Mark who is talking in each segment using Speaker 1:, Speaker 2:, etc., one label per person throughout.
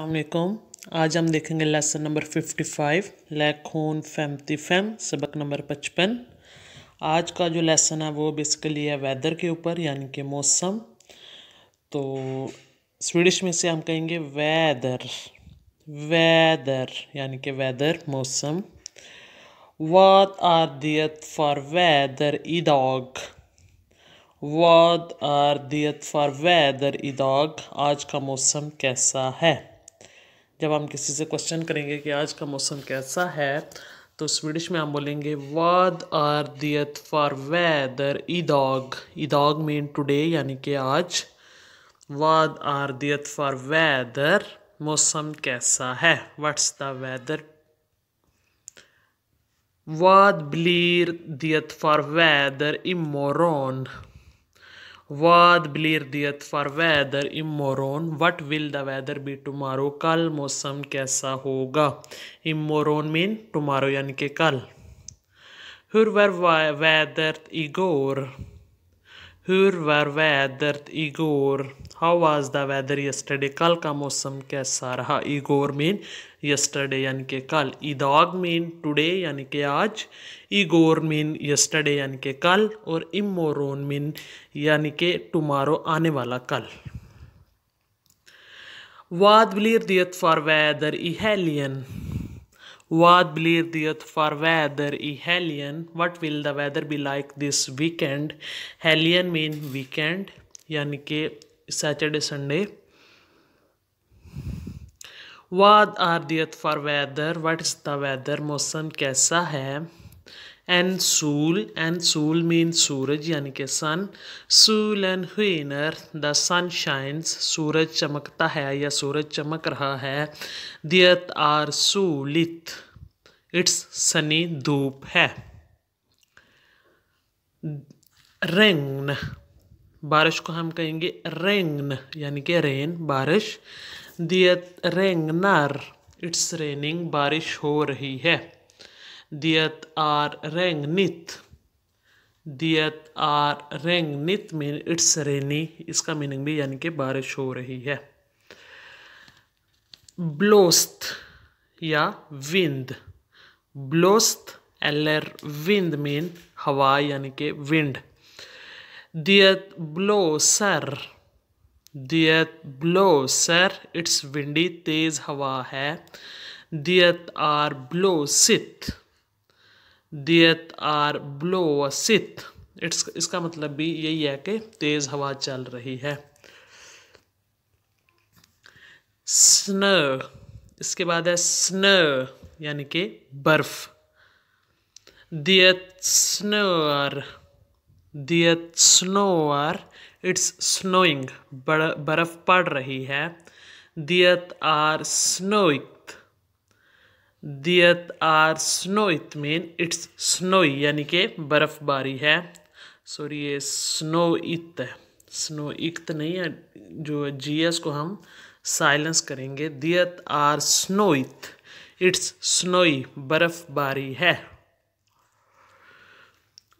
Speaker 1: अलकुम आज हम देखेंगे लेसन नंबर फाइव लैखून फैमती फैम सबक नंबर पचपन आज का जो लेसन है वो बेसिकली है वेदर के ऊपर यानी कि मौसम तो स्वीडिश में से हम कहेंगे वेदर वेदर यानी कि वेदर मौसम वाद आर दियत फॉर वेदर इदाग वाद आर दियत फॉर वेदर इदाग आज का मौसम कैसा है जब हम किसी से क्वेश्चन करेंगे कि आज का मौसम कैसा है तो स्वीडिश में हम बोलेंगे वाद आर दियत फॉर वैदर ईदाग ईदाग मीन टुडे यानी कि आज वाद आर दियत फॉर वैदर मौसम कैसा है व्हाट्स द वैदर वाद ब्लीर दियत फॉर वैदर इमोरॉन वाद बिलीर दियत फॉर वैदर इम मोरोन what will the weather be tomorrow कल मौसम कैसा होगा इम मोरोन मीन टमारो यानी कि कल हुर वर वेदर इगोर हुर वर वैदर इगोर how was the weather yesterday कल का मौसम कैसा रहा इगोर मीन यस्टरडे यानी के कल इदाग मीन टुडे यानी के आज इगोर मीन यस्टरडे यानी के कल और इमोरोन मीन यानी के टुमारो आने वाला कल वाद विलियर दियत फॉर वैदर इहेलियन Vad blir det för väder i helgen? What will the weather be like this weekend? Helgen mean weekend यानी कि सैटरडे संडे वाद आर दियत फॉर वेदर व्हाट इज़ द वेदर मौसम कैसा है एन सूल एन सूल मीन सूरज यानी कि सन सूल एन हुनर द सन शाइन्स सूरज चमकता है या सूरज चमक रहा है दियत आर सूलित इट्स सनी धूप है रेंगन बारिश को हम कहेंगे रेंगन यानी कि रेन बारिश दियत रेंगनर इट्स रेनिंग बारिश हो रही है Det är regnigt. Det är regnigt नित मीन इट्स रेनी इसका मीनिंग भी यानी कि बारिश हो रही है ब्लोस्त या विंद ब्लोस्त एलर विंद मीन हवा यानी कि विंड दियत ब्लो सर दियत ब्लो सर इट्स विंडी तेज हवा है दियत आर ब्लो सिथ दियत आर सिथ इट्स इसका मतलब भी यही है कि तेज़ हवा चल रही है स्न इसके बाद है स्न यानी कि बर्फ दियत स्नोअर दियत स्नोअर इट्स स्नोइंग बर्फ पड़ रही है दियत आर स्नोइक दियत आर स्नो इट मीन इट्स स्नोई यानी कि बर्फ़बारी है सॉरी ये स्नो इत है स्नो इक्त नहीं है जो जी एस को हम साइलेंस करेंगे दियत आर स्नो इत इट्स स्नोई बर्फ़बारी है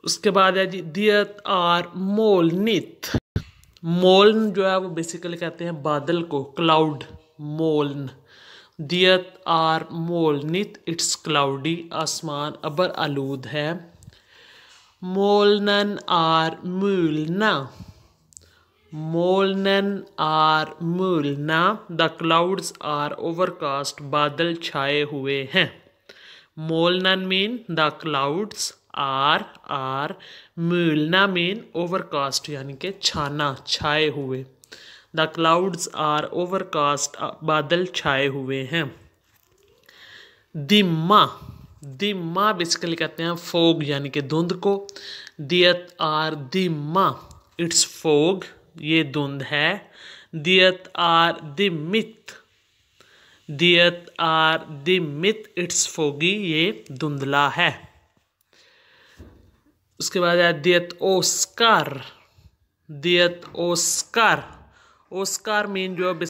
Speaker 1: उसके बाद है जी दियत आर मोल नित मोल जो है वो बेसिकली कहते हैं बादल को क्लाउड मोलन दियत आर मोल नित इट्स क्लाउडी आसमान अबर आलूद है मोलनन आर मूलना मोलनन आर मूलना द क्लाउड्स आर ओवरकास्ट बादल छाए हुए हैं मोलनन मीन द क्लाउड्स आर आर मूलना मीन ओवरकास्ट यानी के छाना छाए हुए द क्लाउड्स आर ओवरकास्ट बादल छाए हुए हैं दिमा दिमा बेसिकली कहते हैं फोग यानी कि धुंध को दियत आर दिमा इट्स फोग ये धुंध है दियत आर दिमित दियत आर दिमित इट्स फोगी ये धुंधला है उसके बाद है दियत ओस्कार दियत ओस्कार ओस्कार मीन जो है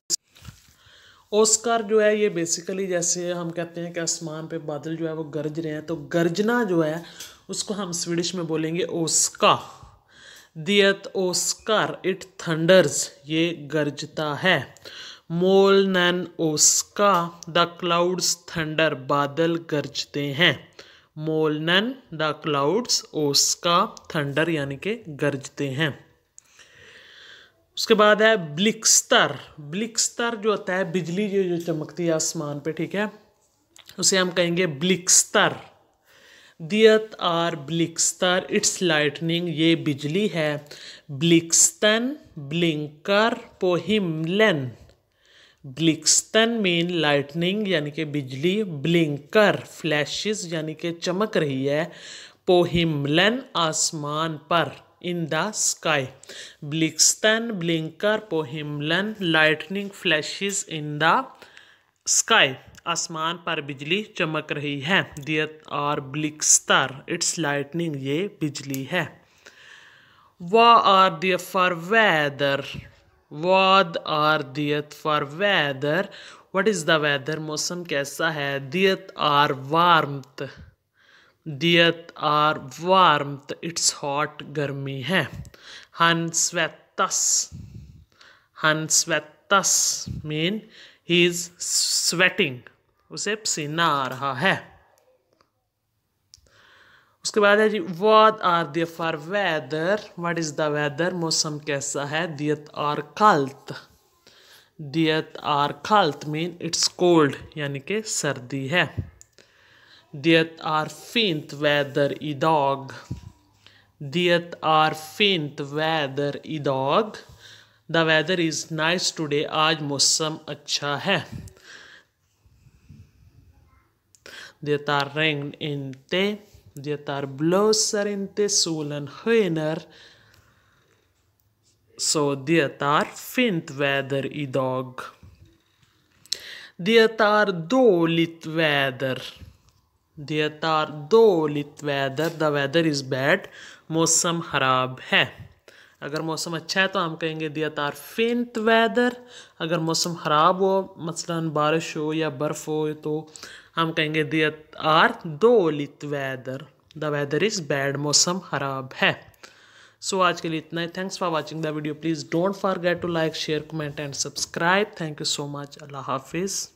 Speaker 1: ओस्कार जो है ये बेसिकली जैसे हम कहते हैं कि आसमान पे बादल जो है वो गरज रहे हैं तो गरजना जो है उसको हम स्वीडिश में बोलेंगे ओस्का दियत ओस्कार इट थंडर्स ये गरजता है मोल नैन ओस्का द क्लाउड्स थंडर बादल गरजते हैं मोलनन द क्लाउड्स ओस्का थंडर यानी कि गरजते हैं उसके बाद है ब्लिक्स्तर ब्लिकस्तर जो होता है बिजली जो जो चमकती है आसमान पे ठीक है उसे हम कहेंगे ब्लिकस्तर दियत आर ब्लिक्स्तर इट्स लाइटनिंग ये बिजली है ब्लिकस्तन ब्लिंकर पोहिमलन ब्लिकस्तन मीन लाइटनिंग यानी कि बिजली ब्लिंकर फ्लैशेस यानी कि चमक रही है पोहिमलन आसमान पर इन द स्काई Blixten, ब्लिंकर पोहिमलन lightning flashes in the sky आसमान पर बिजली चमक रही है दियर आर ब्लिक्स्तर इट्स लाइटनिंग ये बिजली है वा आर दियर फॉर वैदर वाद आर दियत फॉर वैदर वट इज़ द वैदर मौसम कैसा है दियत आर वार्मत दियत आर वार्म इट्स हॉट गर्मी है हन स्वेतस हन स्वेतस मीन ही इज स्वेटिंग उसे पसीना आ रहा है उसके बाद है जी वॉट आर दियर फॉर वेदर वट इज़ द वेदर मौसम कैसा है दियत आर खाल्त दियत आर खाल्त मीन इट्स कोल्ड यानी कि सर्दी है Det är fint väder idag. Det är fint väder idag. The weather is nice today. आज मौसम अच्छा है. Det är regn inte. Det är blåser inte. Solen skiner. Så det är fint väder idag. Det är dåligt väder. देता आर दो लित वैदर the weather is bad मौसम ख़राब है अगर मौसम अच्छा है तो हम कहेंगे दियत आर फेंत वैदर अगर मौसम ख़राब हो मसलन बारिश हो या बर्फ़ हो तो हम कहेंगे दियत आर दो लित वैदर द वैदर इज़ बैड मौसम ख़राब है सो so, आज के लिए इतना ही thanks for watching the video please don't forget to like share comment and subscribe thank you so much अल्लाह हाफिज़